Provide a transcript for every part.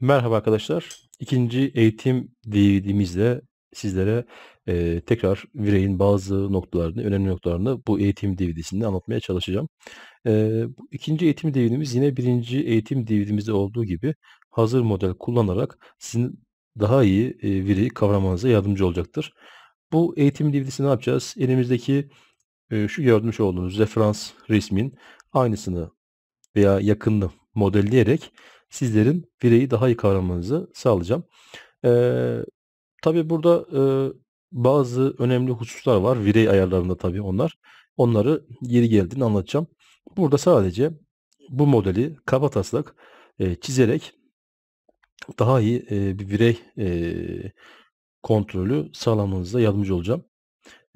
Merhaba arkadaşlar. İkinci eğitim DVD'mizde sizlere e, tekrar Virey'in bazı noktalarını, önemli noktalarını bu eğitim DVD'sinde anlatmaya çalışacağım. E, bu ikinci eğitim DVD'miz yine birinci eğitim DVD'mizde olduğu gibi hazır model kullanarak sizin daha iyi e, Virey'i kavramanıza yardımcı olacaktır. Bu eğitim DVD'si ne yapacağız? Elimizdeki e, şu görmüş olduğunuz referans resmin aynısını veya yakınlı modelleyerek sizlerin vireyi daha iyi kavramanızı sağlayacağım. Ee, tabii burada e, bazı önemli hususlar var. Virey ayarlarında tabii onlar. Onları yeri geldiğini anlatacağım. Burada sadece bu modeli kabataslak e, çizerek daha iyi e, bir birey e, kontrolü sağlamanıza yardımcı olacağım.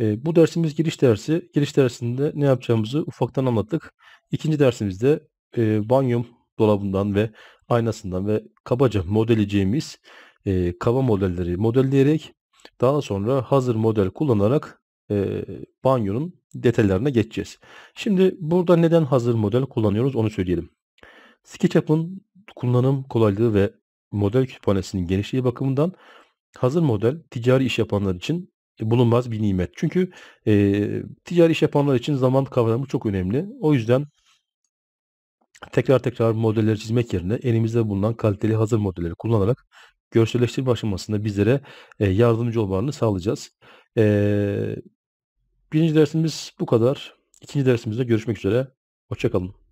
E, bu dersimiz giriş dersi. Giriş dersinde ne yapacağımızı ufaktan anlattık. İkinci dersimizde e, banyum dolabından ve aynasından ve kabaca modeleyeceğimiz e, kaba modelleri modelleyerek daha sonra hazır model kullanarak e, banyonun detaylarına geçeceğiz. Şimdi burada neden hazır model kullanıyoruz onu söyleyelim. Sketchup'un kullanım kolaylığı ve model kütüphanesinin genişliği bakımından hazır model ticari iş yapanlar için e, bulunmaz bir nimet. Çünkü e, ticari iş yapanlar için zaman kavramı çok önemli. O yüzden tekrar tekrar modelleri çizmek yerine elimizde bulunan kaliteli hazır modelleri kullanarak görselleştirme aşamasında bizlere e, yardımcı olmalarını sağlayacağız. E, birinci dersimiz bu kadar. İkinci dersimizde görüşmek üzere. Hoşçakalın.